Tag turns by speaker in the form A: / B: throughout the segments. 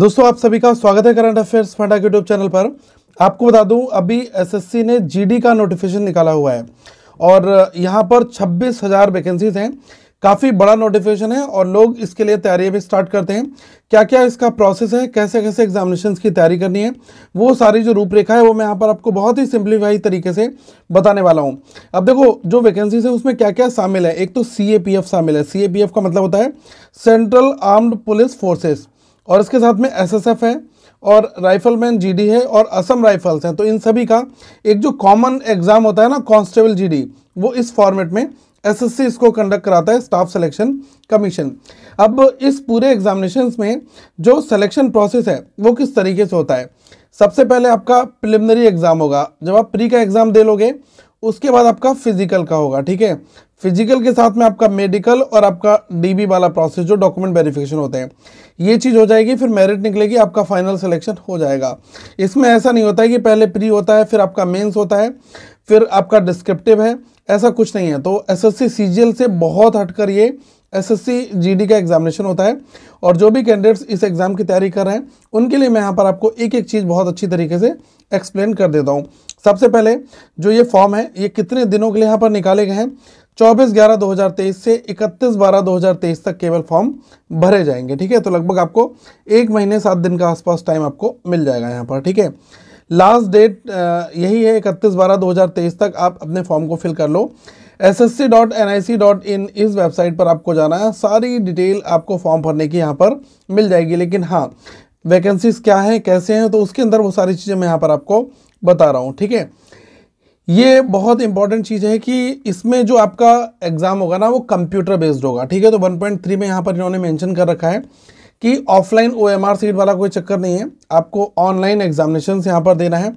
A: दोस्तों आप सभी का स्वागत है current affairs funda YouTube channel पर आपको बता दूं अभी एसएससी ने जीडी का नोटिफिकेशन निकाला हुआ है और यहां पर छब्बीस हज़ार वैकेंसीज हैं काफ़ी बड़ा नोटिफिकेशन है और लोग इसके लिए तैयारी भी स्टार्ट करते हैं क्या क्या इसका प्रोसेस है कैसे कैसे एग्जामिनेशन की तैयारी करनी है वो सारी जो रूपरेखा है वो मैं यहाँ पर आपको बहुत ही सिंप्लीफाई तरीके से बताने वाला हूँ अब देखो जो वैकेंसीज है उसमें क्या क्या शामिल है एक तो सी शामिल है सी का मतलब होता है सेंट्रल आर्म्ड पुलिस फोर्सेस और इसके साथ में एसएसएफ है और राइफलमैन जीडी है और असम राइफल्स हैं तो इन सभी का एक जो कॉमन एग्ज़ाम होता है ना कांस्टेबल जीडी वो इस फॉर्मेट में एसएससी इसको कंडक्ट कराता है स्टाफ सिलेक्शन कमीशन अब इस पूरे एग्जामिनेशन में जो सिलेक्शन प्रोसेस है वो किस तरीके से होता है सबसे पहले आपका प्रिलिमिनरी एग्ज़ाम होगा जब आप प्री का एग्ज़ाम दे लोगे उसके बाद आपका फिजिकल का होगा ठीक है फिजिकल के साथ में आपका मेडिकल और आपका डीबी वाला प्रोसेस जो डॉक्यूमेंट वेरिफिकेशन होते हैं ये चीज़ हो जाएगी फिर मेरिट निकलेगी आपका फाइनल सिलेक्शन हो जाएगा इसमें ऐसा नहीं होता है कि पहले प्री होता है फिर आपका मेंस होता है फिर आपका डिस्क्रिप्टिव है ऐसा कुछ नहीं है तो एसएससी सीजीएल से बहुत हटकर ये एसएससी जीडी का एग्जामिनेशन होता है और जो भी कैंडिडेट्स इस एग्ज़ाम की तैयारी कर रहे हैं उनके लिए मैं यहाँ पर आपको एक एक चीज़ बहुत अच्छी तरीके से एक्सप्लेन कर देता हूँ सबसे पहले जो ये फॉर्म है ये कितने दिनों के लिए यहाँ पर निकाले गए हैं चौबीस ग्यारह दो हज़ार तेईस से इकतीस बारह दो हज़ार तेईस तक केवल फॉर्म भरे जाएंगे ठीक है तो लगभग आपको एक महीने सात दिन का आसपास टाइम आपको मिल जाएगा यहाँ पर ठीक है लास्ट डेट यही है इकतीस बारह दो हज़ार तेईस तक आप अपने फॉर्म को फिल कर लो S S C dot N I C dot in इस वेबसाइट पर आपको जाना है सारी डिटेल आपको फॉर्म भरने की यहाँ पर मिल जाएगी लेकिन हाँ वैकेंसीज क्या हैं कैसे हैं तो उसके अंदर वो सारी चीज़ें मैं यहाँ पर आपको बता रहा हूँ ठीक है ये बहुत इंपॉर्टेंट चीज़ है कि इसमें जो आपका एग्ज़ाम होगा ना वो कंप्यूटर बेस्ड होगा ठीक है तो 1.3 में यहाँ पर इन्होंने मेंशन कर रखा है कि ऑफलाइन ओएमआर सीट वाला कोई चक्कर नहीं है आपको ऑनलाइन एग्जामिनेशन यहाँ पर देना है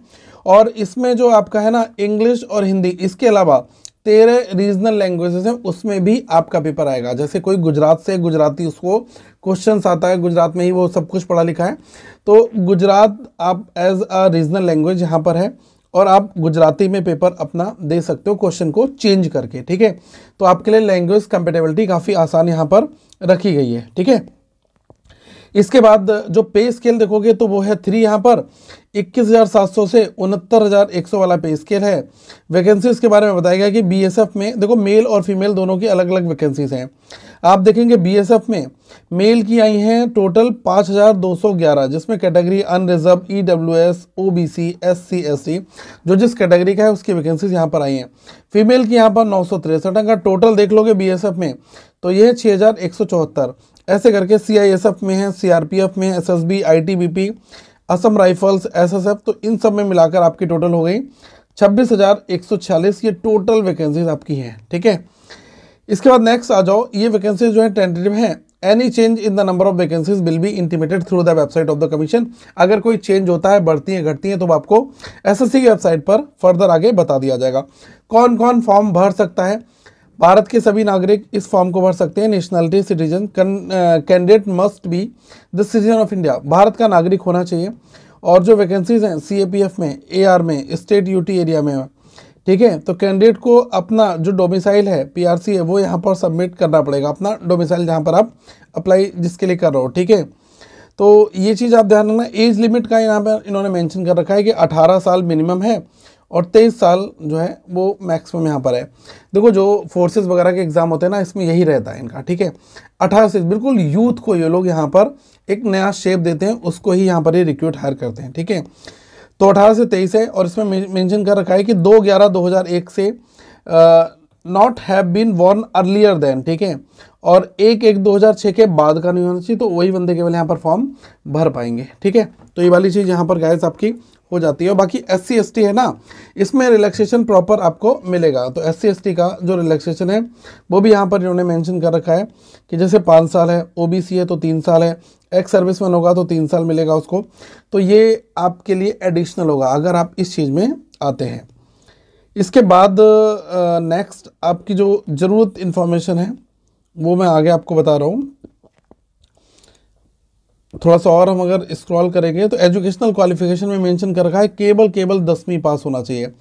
A: और इसमें जो आपका है ना इंग्लिश और हिंदी इसके अलावा तेरह रीजनल लैंग्वेजेस हैं उसमें भी आपका पेपर आएगा जैसे कोई गुजरात से गुजराती उसको क्वेश्चन आता है गुजरात में ही वो सब कुछ पढ़ा लिखा है तो गुजरात आप एज अ रीजनल लैंग्वेज यहाँ पर है और आप गुजराती में पेपर अपना दे सकते हो क्वेश्चन को चेंज करके ठीक है तो आपके लिए लैंग्वेज कंपेटेबिलिटी काफ़ी आसान यहाँ पर रखी गई है ठीक है इसके बाद जो पे स्केल देखोगे तो वो है थ्री यहाँ पर 21,700 से उनहत्तर वाला पे स्केल है वैकेंसीज़ के बारे में बताया गया कि बीएसएफ में देखो मेल और फीमेल दोनों की अलग अलग वैकेंसीज हैं आप देखेंगे बीएसएफ में मेल की आई हैं टोटल 5,211 जिसमें category unreserved E W S O B C S C S C जो जिस कैटेगरी का है उसकी वैकेंसीज यहाँ पर आई हैं फीमेल की यहाँ पर नौ सौ तिरसठ अगर टोटल देख लोगे एफ में तो ये है छः ऐसे करके सी आई एस एफ में है सी आर पी एफ में S S B I T B P Assam rifles S S F तो इन सब में मिलाकर आपकी टोटल हो गई छब्बीस हज़ार एक सौ छियालीस ये टोटल वैकेंसीज आपकी हैं ठीक है इसके बाद नेक्स्ट आ जाओ ये वैकेंसीज जो है टेंटेटिव हैं any change in the number of vacancies will be intimated through the website of the commission अगर कोई चेंज होता है बढ़ती है घटती है तो आपको एसएससी की वेबसाइट पर फर्दर आगे बता दिया जाएगा कौन कौन फॉर्म भर सकता है भारत के सभी नागरिक इस फॉर्म को भर सकते हैं nationality citizen candidate must be the citizen of India Bharat का नागरिक होना चाहिए और जो वैकेंसीज हैं सी में ए में स्टेट यूटी एरिया में ठीक है तो कैंडिडेट को अपना जो डोमिसाइल है पीआरसी है वो यहाँ पर सबमिट करना पड़ेगा अपना डोमिसाइल जहाँ पर आप अप्लाई जिसके लिए कर रहे हो ठीक है तो ये चीज़ आप ध्यान रखना एज लिमिट का यहाँ पर इन्होंने मेंशन कर रखा है कि 18 साल मिनिमम है और तेईस साल जो है वो मैक्सिमम यहाँ पर है देखो जो फोर्सेस वगैरह के एग्ज़ाम होते हैं ना इसमें यही रहता है इनका ठीक है अठारह से बिल्कुल यूथ को ये लोग यहाँ पर एक नया शेप देते हैं उसको ही यहाँ पर ये रिक्रूट हायर करते हैं ठीक है तो अठारह से तेईस है और इसमें मेंशन कर रखा है कि दो ग्यारह दो हज़ार एक से not have been born earlier than ठीक है और एक एक छः के बाद का नहीं होना चाहिए तो वही बंदे केवल यहाँ पर फॉर्म भर पाएंगे ठीक है तो ये वाली चीज़ यहाँ पर गाइस आपकी हो जाती है बाकी एस सी है ना इसमें रिलैक्सेशन प्रॉपर आपको मिलेगा तो एस सी का जो रिलैक्सेशन है वो भी यहाँ पर इन्होंने मेंशन कर रखा है कि जैसे पाँच साल है ओबीसी है तो तीन साल है एक्स सर्विस मैन होगा तो तीन साल मिलेगा उसको तो ये आपके लिए एडिशनल होगा अगर आप इस चीज़ में आते हैं इसके बाद नेक्स्ट आपकी जो ज़रूरत इन्फॉर्मेशन है वो मैं आगे आपको बता रहा हूँ थोड़ा सा और हम अगर स्क्रॉल करेंगे तो एजुकेशनल क्वालिफिकेशन में मेंशन कर रखा है केवल केवल दसवीं पास होना चाहिए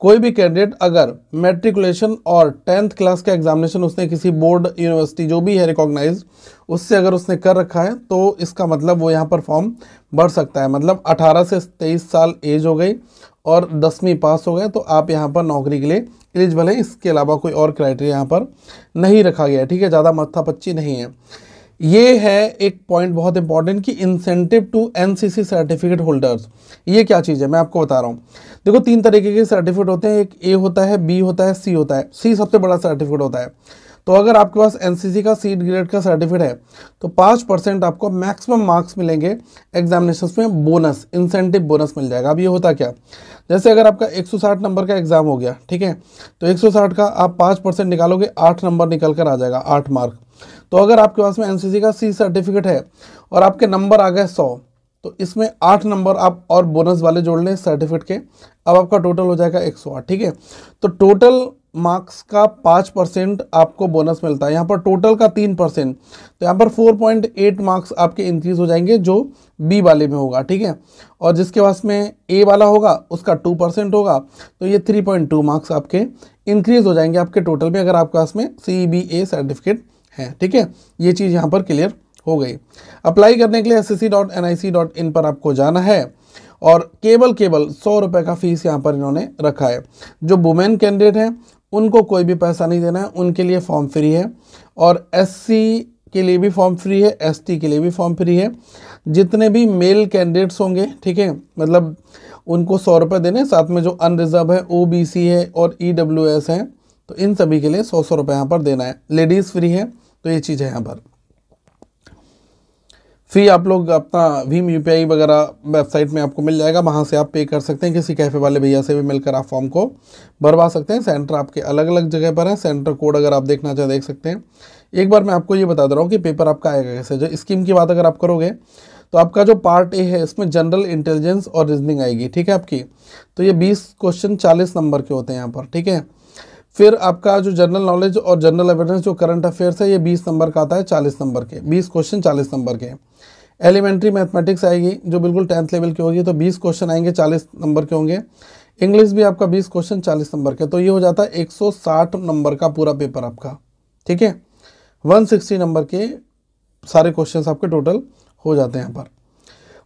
A: कोई भी कैंडिडेट अगर मेट्रिकुलेशन और टेंथ क्लास का एग्जामिनेशन उसने किसी बोर्ड यूनिवर्सिटी जो भी है रिकॉग्नाइज उससे अगर उसने कर रखा है तो इसका मतलब वो यहाँ पर फॉर्म भर सकता है मतलब 18 से 23 साल एज हो गई और दसवीं पास हो गए तो आप यहाँ पर नौकरी के लिए एलिजिबल हैं इसके अलावा कोई और क्राइटेरिया यहाँ पर नहीं रखा गया है ठीक है ज़्यादा मत्था पच्ची नहीं है ये है एक पॉइंट बहुत इंपॉर्टेंट कि incentive to NCC certificate holders ये क्या चीज़ है मैं आपको बता रहा हूँ देखो तीन तरीके के सर्टिफिकेट होते हैं एक ए होता है बी होता है सी होता है सी सबसे बड़ा सर्टिफिकेट होता है तो अगर आपके पास एनसीसी का सीट ग्रेड का सर्टिफिकेट है तो पाँच परसेंट आपको मैक्सिमम मार्क्स मिलेंगे एग्जामिनेशन में बोनस इंसेंटिव बोनस मिल जाएगा अब ये होता क्या जैसे अगर आपका 160 नंबर का एग्ज़ाम हो गया ठीक है तो 160 का आप पाँच परसेंट निकालोगे आठ नंबर निकल कर आ जाएगा आठ मार्क तो अगर आपके पास में एन का सी सर्टिफिकेट है और आपके नंबर आ गए सौ तो इसमें आठ नंबर आप और बोनस वाले जोड़ लें सर्टिफिकेट के अब आपका टोटल हो जाएगा एक सौ आठ ठीक है तो टोटल मार्क्स का पाँच परसेंट आपको बोनस मिलता है यहाँ पर टोटल का तीन परसेंट तो यहाँ पर फोर पॉइंट एट मार्क्स आपके इंक्रीज़ हो जाएंगे जो बी वाले में होगा ठीक है और जिसके पास में ए वाला होगा उसका टू परसेंट होगा तो ये थ्री पॉइंट टू मार्क्स आपके इंक्रीज़ हो जाएंगे आपके टोटल में अगर आपके पास में सी बी ए सर्टिफिकेट है ठीक है ये चीज़ यहाँ पर क्लियर हो गई अप्लाई करने के लिए S S C dot N I C dot in पर आपको जाना है और केवल केवल सौ रुपये का फीस यहाँ पर इन्होंने रखा है जो वुमेन कैंडिडेट हैं उनको कोई भी पैसा नहीं देना है उनके लिए फॉर्म फ्री है और एस के लिए भी फॉर्म फ्री है एस के लिए भी फॉर्म फ्री है जितने भी मेल कैंडिडेट्स होंगे ठीक है मतलब उनको सौ रुपये देने साथ में जो अनरिजर्व है ओ है और ई e है तो इन सभी के लिए सौ सौ रुपये यहाँ पर देना है लेडीज़ फ्री है तो ये चीज़ है यहाँ पर फ्री आप लोग अपना भीम यू वगैरह वेबसाइट में आपको मिल जाएगा वहाँ से आप पे कर सकते हैं किसी कैफ़े वाले भैया से भी मिलकर आप फॉर्म को भरवा सकते हैं सेंटर आपके अलग अलग जगह पर है सेंटर कोड अगर आप देखना चाहें देख सकते हैं एक बार मैं आपको ये बता दे रहा हूँ कि पेपर आपका आएगा कैसे जो स्कीम की बात अगर आप करोगे तो आपका जो पार्ट ए है इसमें जनरल इंटेलिजेंस और रीजनिंग आएगी ठीक है आपकी तो ये बीस क्वेश्चन चालीस नंबर के होते हैं यहाँ पर ठीक है फिर आपका जो जनरल नॉलेज और जनरल अवेयरनेस जो करंट अफेयर्स है ये 20 नंबर का आता है 40 नंबर के 20 क्वेश्चन 40 नंबर के एलिमेंट्री मैथमेटिक्स आएगी जो बिल्कुल टेंथ लेवल की होगी तो 20 क्वेश्चन आएंगे 40 नंबर के होंगे इंग्लिश भी आपका 20 क्वेश्चन 40 नंबर के तो ये हो जाता है एक नंबर का पूरा पेपर आपका ठीक है वन नंबर के सारे क्वेश्चन आपके टोटल हो जाते हैं यहाँ पर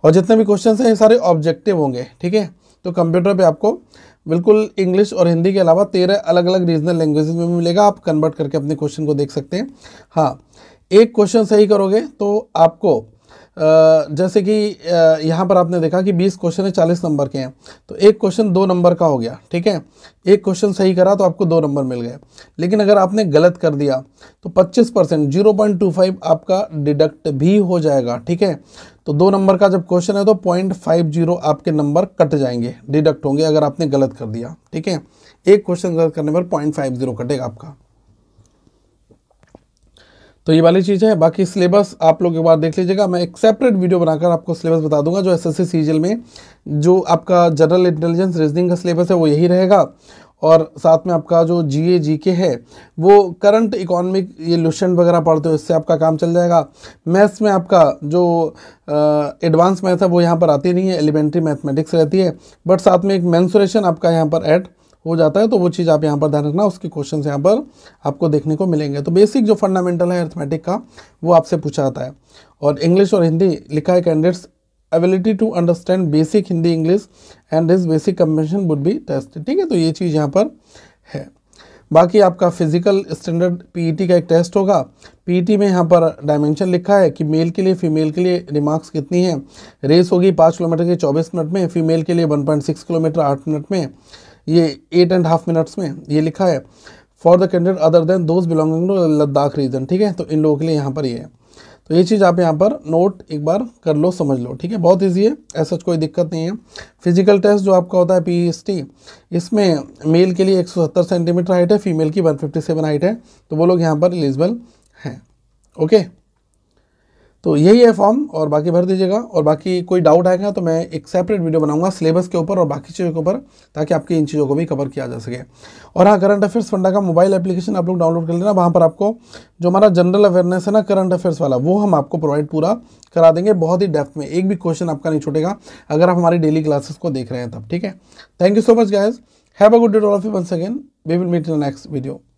A: और जितने भी क्वेश्चन हैं ये सारे ऑब्जेक्टिव होंगे ठीक है तो कंप्यूटर पर आपको बिल्कुल इंग्लिश और हिंदी के अलावा तेरह अलग अलग रीजनल लैंग्वेज में भी मिलेगा आप कन्वर्ट करके अपने क्वेश्चन को देख सकते हैं हाँ एक क्वेश्चन सही करोगे तो आपको जैसे कि यहाँ पर आपने देखा कि 20 क्वेश्चन है 40 नंबर के हैं तो एक क्वेश्चन दो नंबर का हो गया ठीक है एक क्वेश्चन सही करा तो आपको दो नंबर मिल गए लेकिन अगर आपने गलत कर दिया तो 25 परसेंट जीरो आपका डिडक्ट भी हो जाएगा ठीक है तो दो नंबर का जब क्वेश्चन है तो पॉइंट फाइव जीरो आपके नंबर कट जाएंगे डिडक्ट होंगे अगर आपने गलत कर दिया ठीक है एक क्वेश्चन गलत करने पर पॉइंट फाइव जीरो कटेगा आपका तो ये वाली चीज़ है बाकी सिलेबस आप लोग एक बार देख लीजिएगा मैं एक सेपरेट वीडियो बनाकर आपको सिलेबस बता दूंगा जो एसएससी सीजल में जो आपका जनरल इंटेलिजेंस रीजनिंग का सिलेबस है वो यही रहेगा और साथ में आपका जो जी ए जी के है वो करंट इकोनॉमिक ये लुशन वगैरह पढ़ते हो इससे आपका काम चल जाएगा मैथ्स में आपका जो एडवांस मैथ है वो यहाँ पर आती नहीं है एलिमेंट्री मैथमेटिक्स रहती है बट साथ में एक मैंसुरेशन आपका यहाँ पर ऐड हो जाता है तो वो चीज़ आप यहाँ पर ध्यान रखना उसके क्वेश्चन यहाँ पर आपको देखने को मिलेंगे तो बेसिक जो फंडामेंटल है अर्थमेटिक का वो आपसे पूछा जाता है और इंग्लिश और हिंदी लिखा है candidates ability to understand basic Hindi English and this basic combination would be test ठीक है तो ये चीज़ यहाँ पर है बाकी आपका फिजिकल स्टैंडर्ड पीईटी का एक टेस्ट होगा पीईटी e में यहाँ पर डायमेंशन लिखा है कि मेल के लिए फीमेल के लिए रिमार्क्स कितनी है रेस होगी पाँच किलोमीटर के चौबीस मिनट में फीमेल के लिए वन पॉइंट सिक्स किलोमीटर आठ मिनट में ये एट एंड हाफ मिनट्स में ये लिखा है for the candidate other than those belonging to Ladakh region ठीक है तो इन लोगों के लिए यहाँ पर ये है तो ये चीज़ आप यहाँ पर नोट एक बार कर लो समझ लो ठीक है बहुत ईजी है ऐसा कोई दिक्कत नहीं है फिजिकल टेस्ट जो आपका होता है पी e इसमें मेल के लिए 170 सेंटीमीटर हाइट है फीमेल की 157 हाइट है तो वो लोग यहाँ पर एलिजिबल हैं ओके तो यही है फॉर्म और बाकी भर दीजिएगा और बाकी कोई डाउट आएगा तो मैं एक सेपरेट वीडियो बनाऊंगा सिलेबस के ऊपर और बाकी चीज़ों के ऊपर ताकि आपकी इन चीज़ों को भी कवर किया जा सके और हाँ करंट अफेयर्स फंडा का मोबाइल एप्लीकेशन आप लोग डाउनलोड कर लेना वहाँ पर आपको जो हमारा जनरल अवेयरनेस है ना करंट अफेयर्स वाला वो हम आपको प्रोवाइड पूरा करा देंगे बहुत ही डेप्थ में एक भी क्वेश्चन आपका नहीं छूटेगा अगर आप हमारी डेली क्लासेस को देख रहे हैं तब ठीक है thank you so much guys have a good day all of you one second we will meet in next video